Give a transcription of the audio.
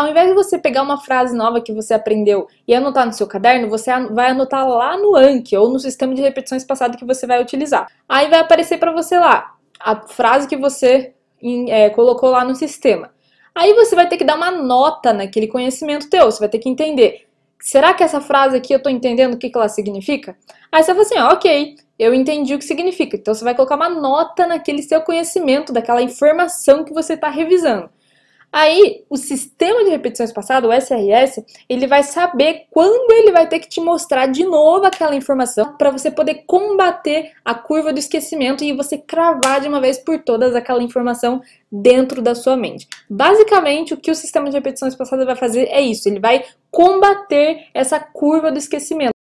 ao invés de você pegar uma frase nova que você aprendeu e anotar no seu caderno, você vai anotar lá no Anki ou no sistema de repetições passado que você vai utilizar. Aí vai aparecer para você lá a frase que você é, colocou lá no sistema. Aí você vai ter que dar uma nota naquele conhecimento teu, você vai ter que entender. Será que essa frase aqui eu estou entendendo o que, que ela significa? Aí você vai assim, ó, ah, ok, eu entendi o que significa. Então você vai colocar uma nota naquele seu conhecimento, daquela informação que você está revisando. Aí, o sistema de repetições passado, o SRS, ele vai saber quando ele vai ter que te mostrar de novo aquela informação para você poder combater a curva do esquecimento e você cravar de uma vez por todas aquela informação dentro da sua mente. Basicamente, o que o sistema de repetições passado vai fazer é isso, ele vai combater essa curva do esquecimento.